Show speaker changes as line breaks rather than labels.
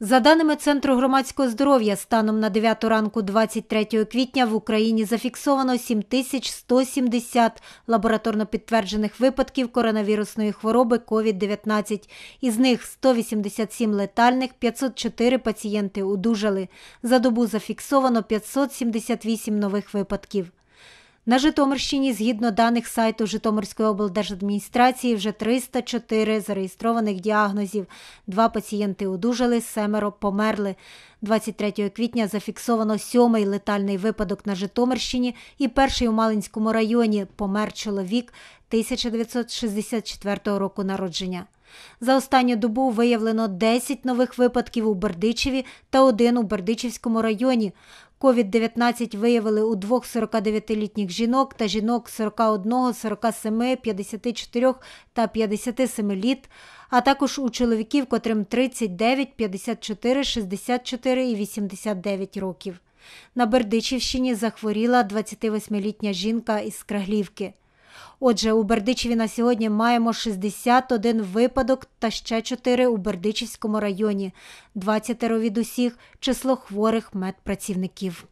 За даними Центру громадського здоров'я, станом на 9 ранку 23 квітня в Україні зафіксовано 7170 лабораторно підтверджених випадків коронавірусної хвороби COVID-19. Із них 187 летальних, 504 пацієнти одужали. За добу зафіксовано 578 нових випадків. На Житомирщині, згідно даних сайту Житомирської облдержадміністрації, вже 304 зареєстрованих діагнозів. Два пацієнти одужали, семеро померли. 23 квітня зафіксовано сьомий летальний випадок на Житомирщині і перший у Малинському районі помер чоловік 1964 року народження. За останню добу виявлено 10 нових випадків у Бердичеві та один у Бердичівському районі. COVID-19 виявили у двох 49-літніх жінок та жінок 41, 47, 54 та 57 літ, а також у чоловіків, котрим 39, 54, 64 і 89 років. На Бердичівщині захворіла 28-літня жінка із Краглівки. Отже, у Бердичеві на сьогодні маємо 61 випадок та ще 4 у Бердичівському районі, 20 від усіх число хворих медпрацівників.